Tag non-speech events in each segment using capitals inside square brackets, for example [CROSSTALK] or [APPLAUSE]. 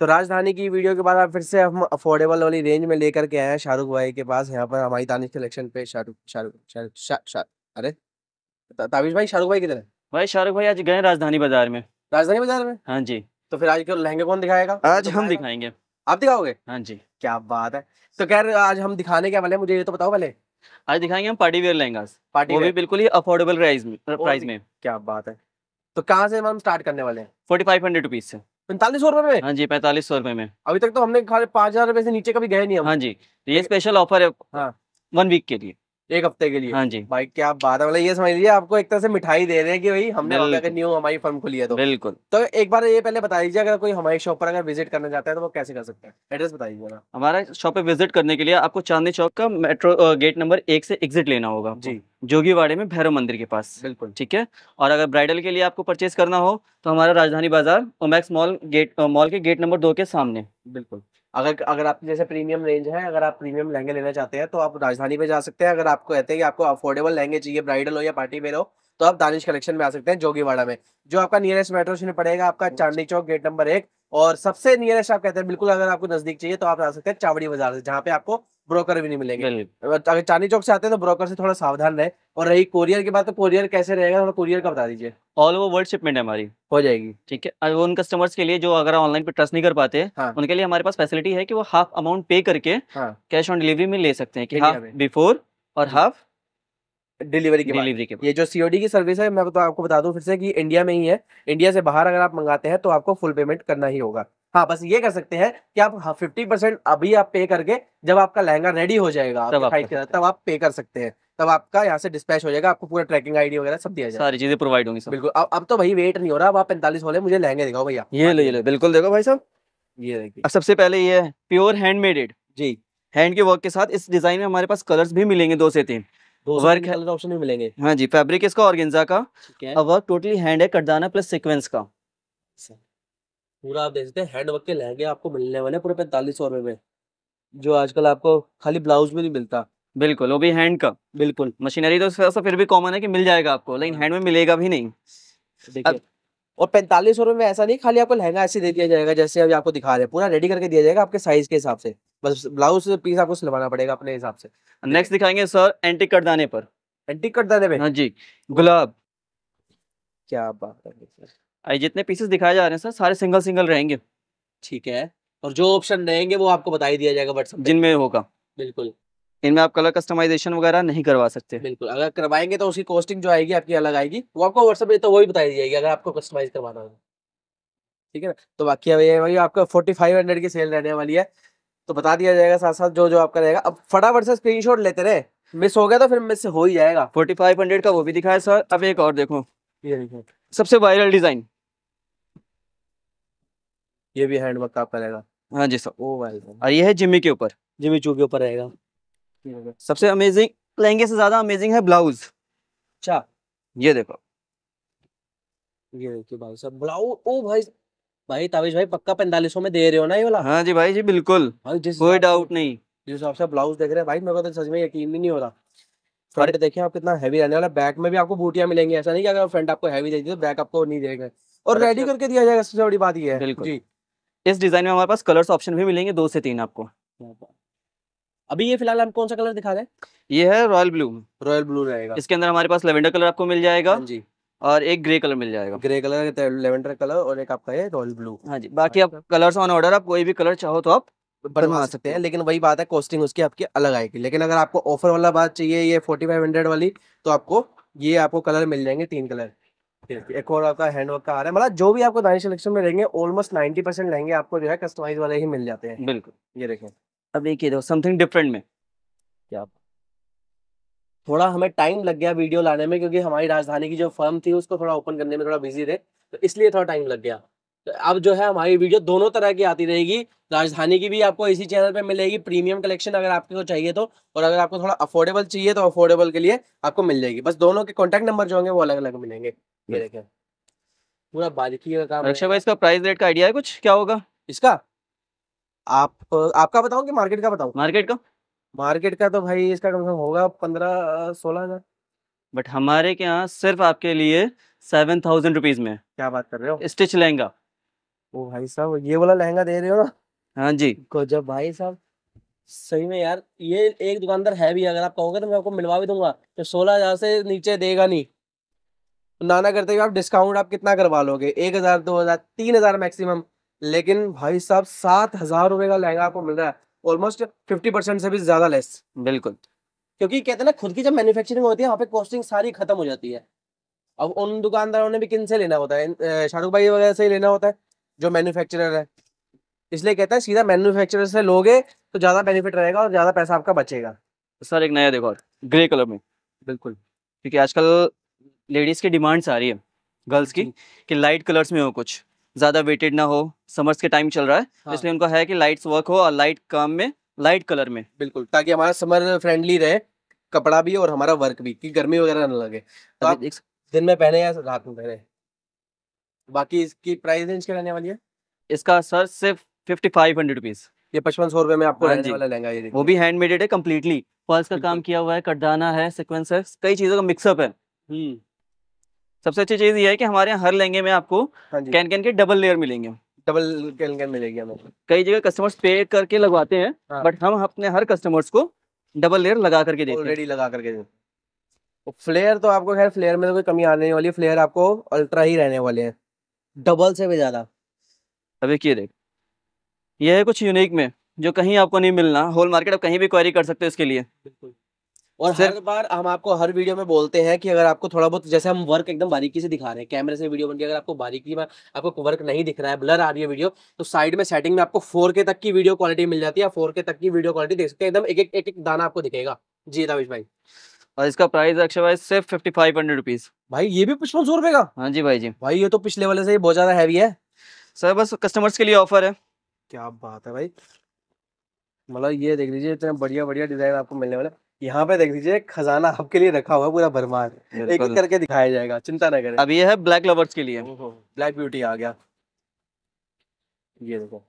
तो राजधानी की वीडियो के बाद आप फिर से हम अफोर्डेबल वाली रेंज में लेकर के आए हैं शाहरुख भाई के पास यहाँ पर हमारी दानिश कलेक्शन पे शाहरुख शाहरुख शाहरुख अरे ताबिश भाई शाहरुख भाई किधर है भाई शाहरुख भाई आज गए राजधानी बाजार में राजधानी बाजार में हाँ जी तो फिर आज क्यों लहंगे कौन दिखाएगा आज हम दिखाएंगे आप दिखाओगे हाँ जी क्या बात है तो खैर आज हम दिखाने क्या वाले मुझे ये तो बताओ पहले आज दिखाएंगे हम पार्टी वेयर लहंगा पार्टी वो भी बिल्कुल ही अफोर्डेबल प्राइस में क्या बात है तो कहाँ से हम स्टार्ट करने वाले हैं फोर्टी फाइव हंड्रेड रुपीज से पैंतालीस सौ रुपए में हाँ जी पैंतालीस सौ रुपए में अभी तक तो हमने खाली पांच हजार रुपए से नीचे कभी गए नहीं हम हाँ जी तो ये स्पेशल ऑफर है हाँ वन वीक के लिए एक हफ्ते के लिए हाँ जी भाई क्या बात है मतलब ये समझ लीजिए आपको एक तरह से मिठाई दे रहे हैं कि भाई हमने अगर न्यू हमारी फर्म खुली है तो बिल्कुल तो एक बार ये पहले बता दीजिए अगर कोई हमारी शॉप पर अगर विजिट करना चाहता है तो वो कैसे कर सकते हैं एड्रेस बता दीजिए ना हमारा शॉप पे विजिट करने के लिए आपको चांदनी चौक का मेट्रो गेट नंबर एक से एग्जिट लेना होगा जी जोगीवाड़े में भैरव मंदिर के पास बिल्कुल ठीक है और अगर ब्राइडल के लिए आपको परचेज करना हो तो हमारा राजधानी बाजार ओमैक्स मॉल गेट मॉल के गेट नंबर दो के सामने बिल्कुल अगर अगर आप जैसे प्रीमियम रेंज है अगर आप प्रीमियम लहंगे लेना चाहते हैं तो आप राजधानी पे जा सकते हैं अगर आपको कहते हैं कि आपको अफोर्डेबल लहंगे चाहिए ब्राइडल हो या पार्टी वेयर हो तो आप दानिश कलेक्शन में आ सकते हैं जोगीवाड़ा में जो आपका नियरेस्ट मेट्रो स्टेशन पड़ेगा आपका चांदनी चौक गेट नंबर एक और सबसे नियरेस्ट आप कहते हैं बिल्कुल अगर आपको नजदीक चाहिए तो आप आ सकते हैं चावड़ी बाजार से जहाँ पे आपको ब्रोकर भी नहीं मिलेंगे अगर चांदी चौक से आते हैं तो ब्रोकर से थोड़ा सावधान रहे और रही कोरियर की बात तो कोरियर कैसे रहेगा थोड़ा कोरियर का बता दीजिए ऑल ओवर वर्ल्ड शिपमेंट है हमारी हो जाएगी ठीक है उन कस्टमर्स के लिए जो अगर ऑनलाइन पे ट्रस्ट नहीं कर पाते हाँ। उनके लिए हमारे पास फैसिलिटी है कि वो हाफ अमाउंट पे करके कैश ऑन डिलीवरी में ले सकते हैं कि हाफ बिफोर और हाफ डिलीवरी के डिलीवरी के ये जो सीओडी की सर्विस है मैं तो आपको बता दूं फिर से कि इंडिया में ही है इंडिया से बाहर अगर आप मंगाते हैं तो आपको फुल पेमेंट करना ही होगा हाँ बस ये कर सकते हैं कि आप फिफ्टी हाँ, परसेंट अभी आप पे करके जब आपका लहंगा रेडी हो जाएगा तब आप, तब आप पे कर सकते हैं तब आपका यहाँ से डिस्पैच हो जाएगा आपको पूरा ट्रैकिंग आईडी वगैरह सब दिया जाएगा सारी चीजें प्रोवाइड होंगी बिल्कुल अब अब तो भाई वेट नहीं हो रहा अब आप पैंतालीस हो मुझे लहंगे दिखाओ भैया ये लो ये लो बिल्कुल देखो भाई साहब ये देखिए अब सबसे पहले ये है प्योर हैंडमेडेड जी हैंड के वर्क के साथ इस डिजाइन में हमारे पास कलर्स भी मिलेंगे दो से तीन हाँ अच्छा। पूरा आप हैं आपको पूरे पैंतालीस सौ जो आजकल आपको खाली ब्लाउज में नहीं मिलता बिल्कुल वो भी हैंड का बिल्कुल मशीनरी तो फिर भी कॉमन है की मिल जाएगा आपको लेकिन हैंड हाँ। में मिलेगा भी नहीं देखिए और पैंतालीस सौ रुपये में ऐसा नहीं खाली आपको लहंगा ऐसे दे दिया जाएगा जैसे अभी आपको दिखा रहे हैं पूरा रेडी करके दिया जाएगा आपके साइज के हिसाब से बस ब्लाउज पीस आपको सिलवाना पड़ेगा अपने हिसाब से नेक्स्ट दिखाएंगे सर एंटी कटदाने पर एंटी कटदाने में हाँ जी गुलाब क्या बात है जितने पीसेस दिखाए जा रहे हैं सर सारे सिंगल सिंगल रहेंगे ठीक है और जो ऑप्शन रहेंगे वो आपको बताई दिया जाएगा व्हाट्सएप जिनमें होगा बिल्कुल इनमें आप कलर कस्टमाइजेशन वगैरह नहीं करवा सकते बिल्कुल अगर करवाएंगे तो उसकी कॉस्टिंग जो आएगी आपकी अलग आएगी वो आपको व्हाट्सएप तो वही बताई जाएगी अगर आपको कस्टमाइज करवाना हो ठीक है ना तो बाकी अब ये भाई आपका फोर्टी फाइव हंड्रेड की सेल रहने वाली है तो बता दिया जाएगा साथ साथ जो जो आपका रहेगा अब फटाफट से स्क्रीनशॉट लेते रहे मिस हो गया तो फिर मिस हो ही जाएगा फोर्टी फाइव हंड्रेड का वो भी दिखाया सर अब एक और देखो ये देखो सबसे वायरल डिजाइन ये भी हैंडवर्क का आपका रहेगा हाँ जी सर ओ वायरल और ये है जिमी के ऊपर जिमी चू के ऊपर रहेगा सबसे अमेजिंग लहंगे से ज्यादा अमेजिंग है ब्लाउज अच्छा ये देखो ये देखिए भाई साहब ब्लाउज ओ भाई भाई तावेश भाई पक्का पैंतालीस में दे रहे हो ना ये वाला हाँ जी भाई जी बिल्कुल भाई कोई डाउट नहीं जिस हिसाब से ब्लाउज देख रहे हैं भाई मेरे को तो सच में यकीन भी नहीं हो रहा फ्रंट देखिए आप कितना हैवी रहने वाला बैक में भी आपको बूटियां मिलेंगी ऐसा नहीं कि अगर फ्रंट आपको हैवी देगी तो बैक आपको नहीं देगा और रेडी करके दिया जाएगा सबसे बड़ी बात यह है बिल्कुल जी इस डिजाइन में हमारे पास कलर्स ऑप्शन भी मिलेंगे दो से तीन आपको अभी ये फिलहाल हम कौन सा कलर दिखा रहे हैं ये है रॉयल ब्लू रॉयल ब्लू रहेगा इसके अंदर हमारे पास लेवेंडर कलर आपको मिल जाएगा हाँ जी और एक ग्रे कलर मिल जाएगा ग्रे कलर लेवेंडर कलर और एक आपका रॉयल ब्लू हाँ जी बाकी आप हाँ कलर ऑन ऑर्डर आप कोई भी कलर चाहो तो आप बनवा सकते हैं लेकिन वही बात है कॉस्टिंग उसकी आपकी अलग आएगी लेकिन अगर आपको ऑफर वाला बात चाहिए ये फोर्टी फाइव हंड्रेड वाली तो आपको ये आपको कलर मिल जाएंगे तीन कलर एक और आपका हैंडवर्क का आ रहा है मतलब जो भी आपको दानी सिलेक्शन में रहेंगे ऑलमोस्ट नाइन्टी परसेंट रहेंगे आपको जो है कस्टमाइज वाले ही मिल जाते हैं बिल्कुल ये देखें अब एक ही दो समथिंग डिफरेंट में क्या थोड़ा हमें टाइम लग गया वीडियो लाने में क्योंकि हमारी राजधानी की जो फर्म थी उसको थोड़ा ओपन करने में थोड़ा बिजी थे तो इसलिए थोड़ा टाइम लग गया तो अब जो है हमारी वीडियो दोनों तरह की आती रहेगी राजधानी की भी आपको इसी चैनल पे मिलेगी प्रीमियम कलेक्शन अगर आपके को चाहिए तो और अगर आपको थोड़ा अफोर्डेबल चाहिए तो अफोर्डेबल के लिए आपको मिल जाएगी बस दोनों के कॉन्टेक्ट नंबर जो होंगे वो अलग अलग मिलेंगे ये हम्म। देखें पूरा बारीकी का काम अच्छा भाई इसका प्राइस रेट का आइडिया है कुछ क्या होगा इसका आप आपका बताओ कि मार्केट का बताओ मार्केट का मार्केट का तो भाई इसका कम से कम होगा पंद्रह सोलह हजार बट हमारे के यहाँ सिर्फ आपके लिए सेवन थाउजेंड रुपीज में क्या बात कर रहे हो स्टिच लहंगा ओ भाई साहब ये वाला लहंगा दे रहे हो ना हाँ जी जब भाई साहब सही में यार ये एक दुकानदार है भी अगर आप कहोगे तो मैं आपको मिलवा भी दूंगा तो सोलह हजार से नीचे देगा नहीं नाना करते हुए आप डिस्काउंट आप कितना करवा लोगे एक हजार दो हजार तीन हजार मैक्सिमम लेकिन भाई साहब सात हजार रुपए का लहंगा आपको मिल रहा है ऑलमोस्ट फिफ्टी परसेंट से भी ज्यादा लेस बिल्कुल क्योंकि कहते हैं ना खुद की जब मैन्युफैक्चरिंग होती है वहाँ पे कॉस्टिंग सारी खत्म हो जाती है अब उन दुकानदारों ने भी किन से लेना होता है शाहरुख भाई वगैरह से ही लेना होता है जो मैन्युफैक्चरर है इसलिए कहते हैं सीधा मैन्युफैक्चरर से लोगे तो ज्यादा बेनिफिट रहेगा और ज्यादा पैसा आपका बचेगा सर एक नया देखो ग्रे कलर में बिल्कुल क्योंकि आजकल लेडीज की डिमांड्स आ रही है गर्ल्स की कि लाइट कलर्स में हो कुछ ज़्यादा वेटेड ना हो समर्स के टाइम चल रहा है हाँ। इसलिए उनको है कि लाइट्स वर्क हो और लाइट काम में लाइट कलर में बिल्कुल ताकि हमारा समर फ्रेंडली रहे कपड़ा भी और हमारा वर्क भी कि गर्मी वगैरह ना लगे तो आप एक... दिन में पहने या रात में पहने बाकी इसकी प्राइस रेंज क्या रहने वाली है इसका सर सिर्फ फिफ्टी फाइव हंड्रेड रुपीज़ ये पचपन सौ रुपए में आपको हाँ रहने वाला लहंगा ये वो भी हैंडमेडेड है कम्प्लीटली पर्स का काम किया हुआ है कटदाना है सिक्वेंस है कई चीजों का मिक्सअप है हम्म। सबसे अच्छी चीज ये है कि हमारे यहाँ हर लहंगे में आपको हाँ कैन कैन के डबल लेयर मिलेंगे डबल कैन कैन मिलेगी हमें कई जगह कस्टमर्स पे करके लगवाते हैं बट हाँ। हम अपने हर कस्टमर्स को डबल लेयर लगा करके देते ऑलरेडी लगा करके फ्लेयर तो, तो आपको खैर फ्लेयर में तो कोई कमी आने वाली फ्लेयर आपको अल्ट्रा ही रहने वाले हैं डबल से भी ज्यादा अभी क्या देख यह है कुछ यूनिक में जो कहीं आपको नहीं मिलना होल मार्केट आप कहीं भी क्वारी कर सकते हो इसके लिए बिल्कुल और हर बार हम आपको हर वीडियो में बोलते हैं कि अगर आपको थोड़ा बहुत जैसे हम वर्क एकदम बारीकी से दिखा रहे हैं कैमरे से वीडियो बन के अगर आपको बारीकी में आपको वर्क नहीं दिख रहा है ब्लर आ रही है वीडियो तो साइड में सेटिंग में आपको फोर के तक की वीडियो क्वालिटी मिल जाती है फोर के तक की वीडियो क्वालिटी देख सकते हैं एकदम एक एक एक, एक दाना आपको दिखेगा जी रावेश भाई और इसका प्राइस अक्षय भाई सिर्फ फिफ्टी फाइव हंड्रेड रुपीज भाई ये भी पचपन सौ रुपए का हाँ जी भाई जी भाई ये तो पिछले वाले से बहुत ज्यादा हैवी है सर बस कस्टमर्स के लिए ऑफर है क्या बात है भाई मतलब ये देख लीजिए इतना बढ़िया बढ़िया डिजाइन आपको मिलने वाला है यहाँ पे देख लीजिए खजाना आपके लिए रखा हुआ पूरा भरमार एक एक करके दिखाया जाएगा चिंता ना करें अब ये है ब्लैक लवर्स के लिए ब्लैक ब्यूटी आ गया ये देखो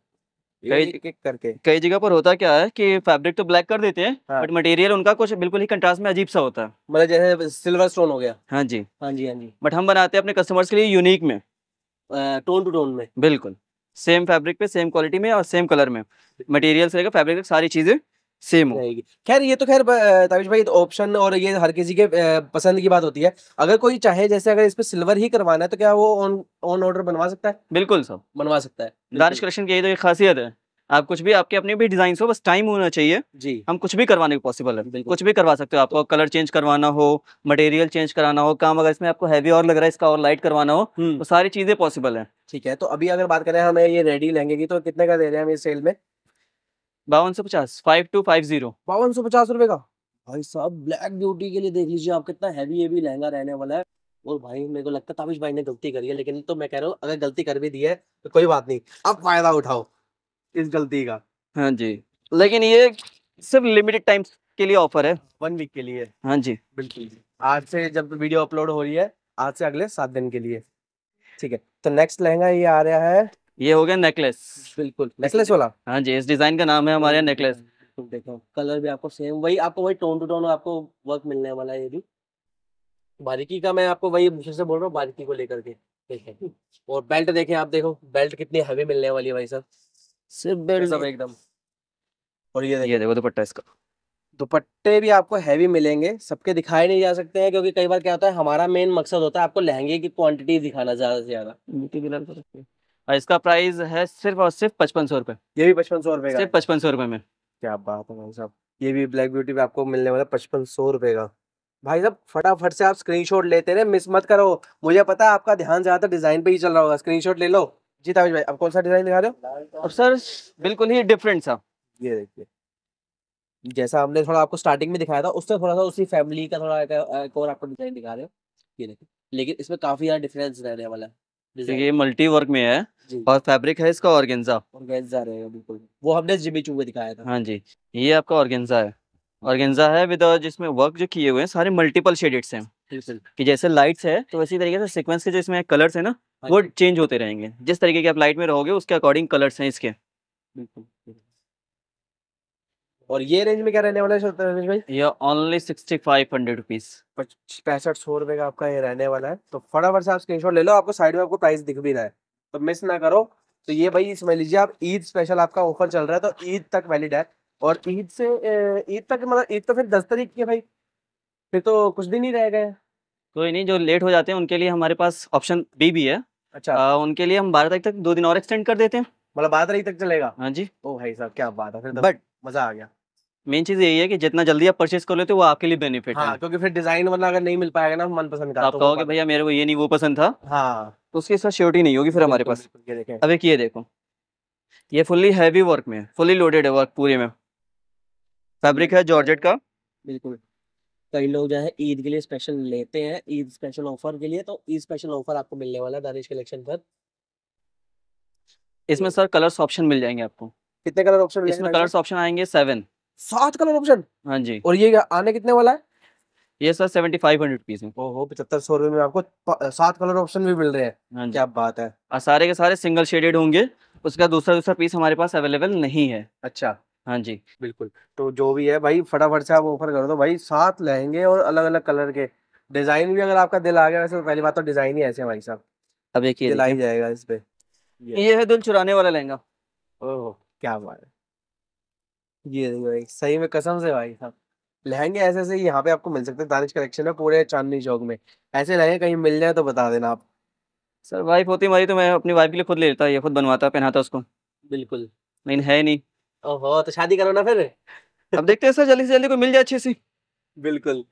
कई करके कई जगह पर होता क्या है कि फैब्रिक तो ब्लैक कर देते हैं हाँ। बट मटेरियल उनका कुछ बिल्कुल ही कंट्रास्ट में अजीब सा होता है मतलब जैसे सिल्वर स्टोन हो गया हाँ जी हाँ जी हाँ जी बट हम बनाते हैं अपने कस्टमर्स के लिए यूनिक में टोन टू टोन में बिल्कुल सेम फैब्रिक पे सेम क्वालिटी में और सेम कलर में मटेरियल से लेकर फैब्रिक तक सारी चीजें सेम रहेगी खैर ये तो खैर ताविश भाई ऑप्शन और ये हर किसी के पसंद की बात होती है अगर कोई चाहे जैसे अगर इस पे सिल्वर ही करवाना है तो क्या वो ऑन ऑन ऑर्डर बनवा सकता है बिल्कुल सर बनवा सकता है दानिश कलेक्शन की यही तो एक खासियत है आप कुछ भी आपके अपने भी डिजाइन हो बस टाइम होना चाहिए जी हम कुछ भी करवाने को पॉसिबल है कुछ भी करवा सकते हो आपको कलर चेंज करवाना हो मटेरियल चेंज कराना हो काम अगर इसमें आपको हैवी और लग रहा है इसका और लाइट करवाना हो हम्म। तो सारी चीजें पॉसिबल है ठीक है तो अभी अगर बात करें हमें ये रेडी लेंगे की तो कितने का दे रहे हैं हम इस सेल में बावन सौ पचास फाइव टू फाइव जीरो बावन सौ पचास रुपए का भाई साहब ब्लैक ब्यूटी के लिए देख लीजिए आप कितना हैवी हैवी लहंगा रहने वाला है और भाई मेरे को लगता है ताबिश भाई ने गलती करी है लेकिन तो मैं कह रहा हूँ अगर गलती कर भी दी है तो कोई बात नहीं अब फायदा उठाओ इस गलती का हाँ जी लेकिन ये सिर्फ लिमिटेड टाइम के लिए ऑफर है वन वीक के लिए हाँ जी बिल्कुल आज से जब वीडियो अपलोड हो रही है आज से अगले सात दिन के लिए ठीक है तो नेक्स्ट लहंगा ये आ रहा है ये हो गया नेकलेस बिल्कुल नेकलेस वाला हाँ जी इस डिजाइन का नाम है हमारे यहाँ नेकलेस हाँ, हाँ, हाँ, देखो कलर भी आपको सेम वही आपको वही टोन टू टोन आपको वर्क मिलने वाला है ये भी बारीकी का मैं आपको वही से बोल रहा हूँ बारीकी को लेकर के और बेल्ट देखें आप देखो बेल्ट कितनी हैवी मिलने वाली है भाई साहब सिर्फ बेल्ट सब एकदम और ये देखो ये देखो दुपट्टा इसका दुपट्टे भी आपको हैवी मिलेंगे सबके दिखाए नहीं जा सकते हैं क्योंकि कई बार क्या होता है हमारा मेन मकसद होता है आपको लहंगे की क्वांटिटी दिखाना ज्यादा से ज्यादा और इसका प्राइस है सिर्फ और सिर्फ पचपन सौ रुपए ये भी पचपन सौ रुपए सिर्फ पचपन सौ रुपए में क्या बात है भाई साहब ये भी ब्लैक ब्यूटी पे आपको मिलने वाला पचपन सौ रुपए का भाई साहब फटाफट से आप स्क्रीनशॉट लेते रहे मिस मत करो मुझे पता है आपका ध्यान ज्यादा डिजाइन पे ही चल रहा होगा स्क्रीनशॉट ले लो जी ताविश भाई आप कौन सा डिजाइन दिखा रहे हो अब सर बिल्कुल ही डिफरेंट सा ये देखिए जैसा हमने थोड़ा आपको स्टार्टिंग में दिखाया था उससे थोड़ा सा उसी फैमिली का थोड़ा एक और आपको डिजाइन दिखा रहे हो ये देखिए लेकिन इसमें काफी ज्यादा डिफरेंस रहने वाला है ये मल्टी वर्क में है और फैब्रिक है इसका ऑर्गेंजा ऑर्गेंजा रहेगा बिल्कुल वो हमने जिमी चू दिखाया था हाँ जी ये आपका ऑर्गेंजा है ऑर्गेंजा है विद जिसमें वर्क जो किए हुए हैं सारे मल्टीपल शेडेड्स हैं कि जैसे लाइट्स है तो इसी तरीके से सीक्वेंस के जो इसमें कलर्स है ना हाँ वो चेंज होते रहेंगे जिस तरीके के आप लाइट में रहोगे उसके अकॉर्डिंग कलर्स हैं इसके बिल्कुल और ये रेंज में क्या रहने वाला है रमेश भाई ये only sixty five hundred rupees पैंसठ सौ रुपए का आपका ये रहने वाला है तो फटाफट से आप स्क्रीनशॉट ले लो आपको साइड में आपको प्राइस दिख भी रहा है तो मिस ना करो तो ये भाई समझ लीजिए आप ईद स्पेशल आपका ऑफर चल रहा है तो ईद तक वैलिड है और ईद से ईद तक मतलब ईद तो फिर दस तारीख की भाई फिर तो कुछ दिन ही रह गए कोई नहीं जो लेट हो जाते हैं उनके लिए हमारे पास ऑप्शन बी भी है अच्छा आ, उनके लिए हम बारह तारीख तक दो दिन और एक्सटेंड कर देते हैं मतलब बारह तारीख तक चलेगा हाँ जी ओ भाई साहब क्या बात है फिर बट तो मजा आ गया मेन चीज यही है कि जितना जल्दी आप परचेज कर लेते हो वो आपके लिए बेनिफिट हाँ, है क्योंकि फिर डिजाइन वाला मतलब अगर नहीं मिल पाएगा ना मन पसंद का तो आप तो कहोगे भैया मेरे को ये नहीं वो पसंद था हाँ तो उसकी इसका श्योरिटी नहीं होगी फिर हमारे पास अब एक ये देखो ये फुल्ली हैवी वर्क में फुल्ली लोडेड है वर्क पूरे में फेब्रिक है जॉर्ज का बिल्कुल कई लोग जो है ईद के लिए स्पेशल लेते हैं ईद स्पेशल ऑफर के लिए तो ईद स्पेशल ऑफर आपको मिलने वाला है दानिश कलेक्शन पर इसमें सर कलर्स ऑप्शन मिल जाएंगे आपको कितने कलर ऑप्शन इसमें कलर्स ऑप्शन आएंगे सेवन सात कलर ऑप्शन हाँ जी और ये आने कितने वाला है ये sir seventy five hundred piece में ओहो पचहत्तर सौ रुपए में आपको सात कलर ऑप्शन भी मिल रहे हैं हाँ क्या बात है और सारे के सारे सिंगल शेडेड होंगे उसका दूसरा दूसरा पीस हमारे पास अवेलेबल नहीं है अच्छा हाँ जी बिल्कुल तो जो भी है भाई फटाफट से आप ऑफर कर दो भाई सात लहंगे और अलग अलग कलर के डिजाइन भी अगर आपका दिल आ गया वैसे तो पहली बात तो डिजाइन ही ऐसे भाई साहब अब एक दिलाई जाएगा इस पे ये है दिल चुराने वाला लहंगा ओह क्या बात है जी भाई, सही में कसम से भाई साहब। लहंगे ऐसे-ऐसे यहाँ पे आपको मिल सकते हैं, दानिश कलेक्शन में पूरे चांदनी चौक में। ऐसे लहंगे कहीं मिल जाए तो बता देना आप। सर वाइफ होती हमारी तो मैं अपनी वाइफ के लिए खुद ले लेता ये खुद बनवाता, पहनाता उसको। बिल्कुल। लेकिन है नहीं। ओहो! तो शादी करो ना फिर। अब देखते हैं सर जल्दी से जल्दी कोई मिल जाए अच्छी-सी। बिल्कुल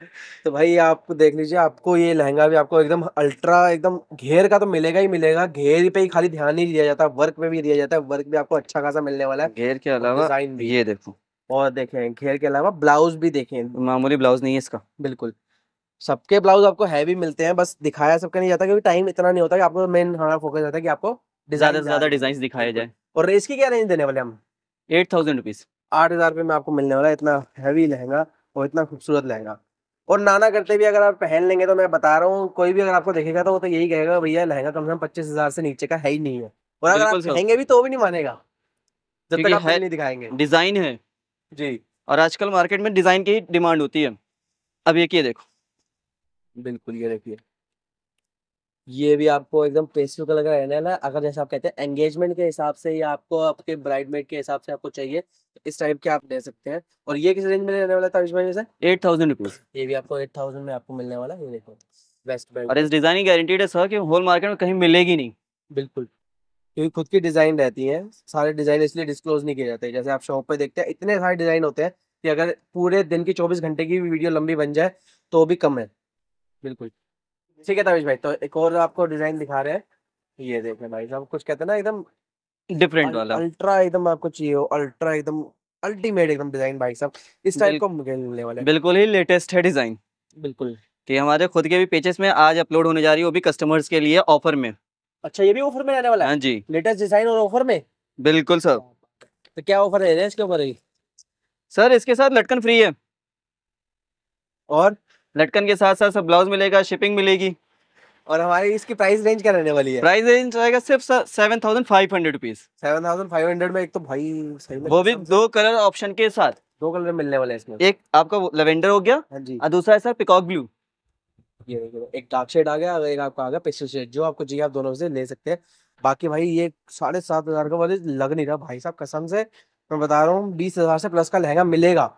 तो भाई आप देख लीजिए आपको ये लहंगा भी आपको एकदम अल्ट्रा एकदम घेर का तो मिलेगा ही मिलेगा घेर पे ही खाली ध्यान नहीं दिया जाता वर्क पे भी दिया जाता है वर्क भी आपको अच्छा खासा मिलने वाला है घेर के अलावा ये देखो और देखें घेर के अलावा ब्लाउज भी देखें मामूली ब्लाउज नहीं है इसका बिल्कुल सबके ब्लाउज आपको हैवी मिलते हैं बस दिखाया सबका नहीं जाता क्योंकि टाइम इतना नहीं होता कि आपको मेन हमारा फोकस रहता है कि आपको ज्यादा से ज्यादा डिजाइन दिखाया जाए और इसकी क्या रेंज देने वाले हम एट थाउजेंड रुपीज आठ हजार रुपये में आपको मिलने वाला है इतना हैवी लहंगा और इतना खूबसूरत लहंगा और नाना करते भी अगर आप पहन लेंगे तो मैं बता रहा हूँ कोई भी अगर आपको देखेगा तो वो तो यही कहेगा भैया लहंगा कम से कम पच्चीस हजार से नीचे का है ही नहीं है और अगर आप पहनेंगे भी तो भी नहीं मानेगा जब तक आप नहीं दिखाएंगे डिजाइन है जी और आजकल मार्केट में डिजाइन की डिमांड होती है अब ये देखो बिल्कुल ये देखिए ये भी आपको एकदम पेस्टल कलर का रहने वाला है अगर जैसे आप कहते हैं एंगेजमेंट के हिसाब से या आपको आपके ब्राइडमेड के हिसाब से आपको चाहिए तो इस टाइप के आप दे सकते हैं और ये किस रेंज में रहने वाला है भाई जैसे एट थाउजेंड रुपीज ये भी आपको एट थाउजेंड में आपको मिलने वाला है देखो वेस्ट बैंक और इस डिजाइन गारंटीड है सर की होल मार्केट में कहीं मिलेगी नहीं बिल्कुल क्योंकि खुद की डिजाइन रहती है सारे डिजाइन इसलिए डिस्क्लोज नहीं किए जाते जैसे आप शॉप पे देखते हैं इतने सारे डिजाइन होते हैं कि अगर पूरे दिन की चौबीस घंटे की वीडियो लंबी बन जाए तो भी कम है बिल्कुल ठीक है तविश भाई तो एक और आपको डिजाइन दिखा रहे हैं ये देखें भाई साहब कुछ कहते हैं ना एकदम डिफरेंट वाला अल्ट्रा एकदम आपको चाहिए हो अल्ट्रा एकदम अल्टीमेट एकदम डिजाइन भाई साहब इस टाइप को मिलने वाले बिल्कुल ही लेटेस्ट है डिजाइन बिल्कुल कि हमारे खुद के भी पेजेस में आज अपलोड होने जा रही है वो भी कस्टमर्स के लिए ऑफर में अच्छा ये भी ऑफर में रहने वाला है हाँ जी लेटेस्ट डिजाइन और ऑफर में बिल्कुल सर तो क्या ऑफर है इसके ऊपर सर इसके साथ लटकन फ्री है और लटकन के साथ साथ सब ब्लाउज मिलेगा शिपिंग मिलेगी और हमारी इसकी प्राइस रेंज क्या रहने वाली है प्राइस रेंज रहेगा सिर्फ seven thousand five hundred rupees seven thousand five hundred में एक तो भाई सही वो भी दो कलर ऑप्शन के साथ दो कलर मिलने वाले इसमें एक आपका लेवेंडर हो गया हाँ जी और दूसरा है सर पिकॉक ब्लू ये एक डार्क शेड आ गया एक आपका आ गया पेस्टल शेड जो आपको चाहिए आप दोनों से ले सकते हैं बाकी भाई ये साढ़े सात हजार का वाले लग नहीं रहा भाई साहब कसम से मैं बता रहा हूँ बीस हजार से प्लस का लहंगा मिलेगा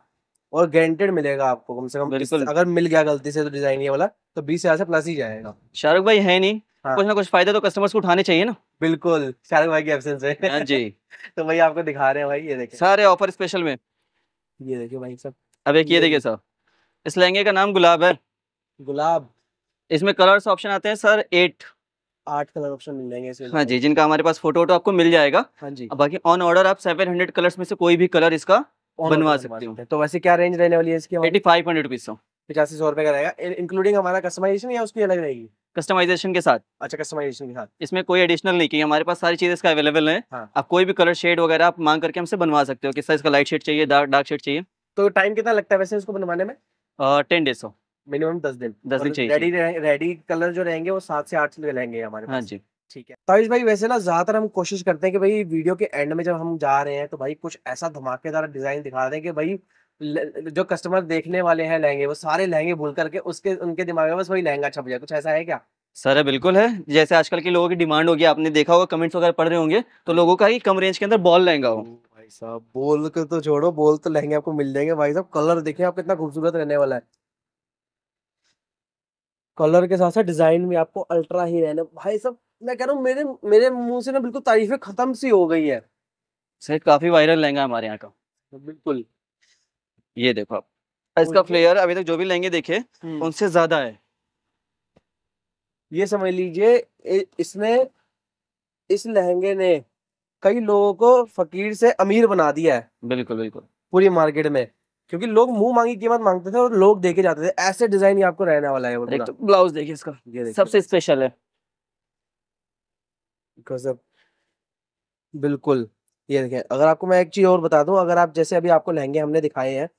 और ग्रेंटेड मिलेगा आपको कम से कम अगर मिल गया गलती से तो डिजाइन ये वाला तो बीस हजार से प्लस ही जाएगा शाहरुख भाई है नहीं हाँ। कुछ ना कुछ फायदा तो कस्टमर्स को उठाने चाहिए ना बिल्कुल शाहरुख भाई की एब्सेंस है हाँ जी [LAUGHS] तो भाई आपको दिखा रहे हैं भाई ये देखिए सारे ऑफर स्पेशल में ये देखिए भाई सब अब एक ये देखिए सर इस लहंगे का नाम गुलाब है गुलाब इसमें कलर्स ऑप्शन आते हैं सर एट आठ कलर ऑप्शन मिल जाएंगे इसमें हाँ जी जिनका हमारे पास फोटो तो वोटो आपको मिल जाएगा हाँ जी बाकी ऑन ऑर्डर आप सेवन हंड्रेड कलर्स में से कोई भी कलर इसका बनवा सकते हो तो वैसे क्या रेंज रहने वाली है इसकी एटी फाइव हंड्रेड रुपीज पचासी सौ रुपए का रहेगा इंक्लूडिंग हमारा कस्टमाइजेशन या उसकी अलग रहेगी कस्टमाइजेशन के साथ अच्छा कस्टमाइजेशन के साथ इसमें कोई एडिशनल नहीं की हमारे पास सारी चीजें इसका अवेलेबल है हाँ। आप कोई भी कलर शेड वगैरह आप मांग करके हमसे बनवा सकते हो किसा इसका लाइट शेड चाहिए डार्क शेड चाहिए तो टाइम कितना लगता है वैसे इसको बनवाने में टेन डेज मिनिमम दस दिन दस दिन चाहिए रेडी रेडी कलर जो रहेंगे वो सात से आठ रहेंगे हमारे हाँ जी ठीक है ताविज भाई वैसे ना ज्यादातर हम कोशिश करते हैं कि भाई वीडियो के एंड में जब हम जा रहे हैं तो भाई कुछ ऐसा धमाकेदार डिजाइन दिखा दें कि भाई जो कस्टमर देखने वाले हैं लहंगे वो सारे लहंगे भूल करके उसके उनके दिमाग में बस वही लहंगा छप जाए कुछ ऐसा है क्या सर बिल्कुल है जैसे आजकल के लोगों की डिमांड होगी आपने देखा होगा कमेंट्स वगैरह पढ़ रहे होंगे तो लोगों का कम रेंज के अंदर बॉल लहंगा हो भाई साहब बोल कर तो छोड़ो बोल तो लहंगे आपको मिल जाएंगे भाई साहब कलर देखे आप कितना खूबसूरत रहने वाला है कलर के साथ साथ डिजाइन भी आपको अल्ट्रा ही रहने भाई साहब मैं कह रहा हूँ मेरे मेरे मुंह से ना बिल्कुल तारीफें खत्म सी हो गई है सर काफी वायरल लहंगा हमारे यहाँ का बिल्कुल ये देखो आप इसका फ्लेयर अभी तक जो भी लहंगे देखे हम्म। उनसे ज्यादा है ये समझ लीजिए इसने इस लहंगे ने कई लोगों को फकीर से अमीर बना दिया है बिल्कुल बिल्कुल पूरी मार्केट में क्योंकि लोग मुंह मांगी कीमत मांगते थे और लोग देखे जाते थे ऐसे डिजाइन ही आपको रहने वाला है तो ब्लाउज देखिए इसका सबसे स्पेशल है गज़ब। बिल्कुल, ये देखें अगर आपको मैं एक चीज़ और बता दूं अगर आप जैसे अभी आपको लहंगे हमने दिखाए हैं,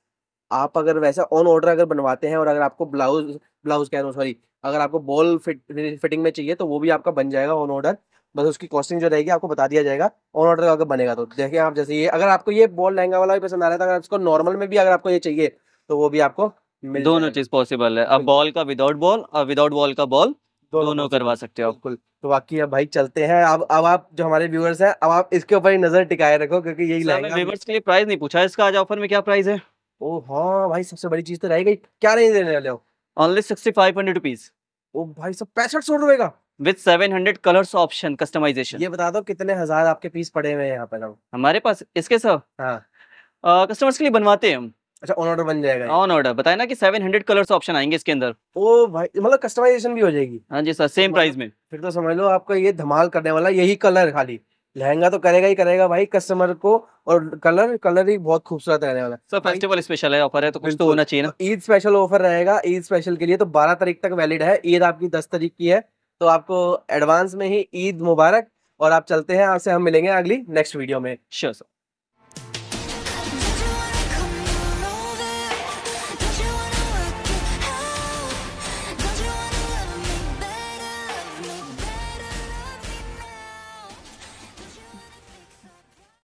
आप अगर वैसा ऑन ऑर्डर अगर बनवाते हैं और अगर आपको ब्लाउज़ ब्लाउज़ कह रहा हूँ सॉरी, अगर आपको बॉल फिट फिटिंग में चाहिए तो वो भी आपका बन जाएगा ऑन ऑर्डर। बस उसकी कॉस्टिंग जो रहेगी आपको बता दिया जाएगा, ऑन ऑर्डर अगर बनेगा तो। देखिए आप जैसे ये अगर आपको ये बॉल लहंगा वाला भी पसंद आ रहा था, तो अगर इसको नॉर्मल में भी अगर आपको ये चाहिए, तो वो भी आपको दोनों चीज़ पॉसिबल है। अब बॉल का विदाउट बॉल और विदाउट बॉल का बॉल। दोनों करवा सकते हो आप बिल्कुल तो बाकी अब भाई चलते हैं अब अब आप जो हमारे व्यूअर्स हैं अब आप इसके ऊपर ही नजर टिकाए रखो क्योंकि यही व्यूअर्स के लिए प्राइस नहीं पूछा इसका आज ऑफर में क्या प्राइस है ओ हाँ भाई सबसे बड़ी चीज तो रह गई क्या नहीं देने वाले हो only sixty five hundred rupees ओ भाई सब पैंसठ सौ रुपए का with hundred colour option customisation ये बता दो कितने हजार आपके पीस पड़े हुए हैं यहाँ पर हमारे पास इसके सब हाँ कस्टमर्स के लिए बनवाते हैं हम अच्छा ऑन ऑर्डर बन जाएगा ऑन ऑर्डर बताया ना कि 700 कलर्स ऑप्शन आएंगे इसके अंदर ओ भाई मतलब कस्टमाइजेशन भी हो जाएगी हाँ जी सर सेम मतलब प्राइस में फिर तो समझ लो आपका ये धमाल करने वाला यही कलर खाली लहंगा तो करेगा ही करेगा भाई कस्टमर को और कलर कलर ही बहुत खूबसूरत रहने वाला है सर फेस्टिवल स्पेशल है ऑफर है तो कुछ तो होना चाहिए ना ईद स्पेशल ऑफर रहेगा ईद स्पेशल के लिए तो 12 तारीख तक वैलिड है ईद आपकी 10 तारीख की है तो आपको एडवांस में ही ईद मुबारक और आप चलते हैं आपसे हम मिलेंगे अगली नेक्स्ट वीडियो में श्योर सर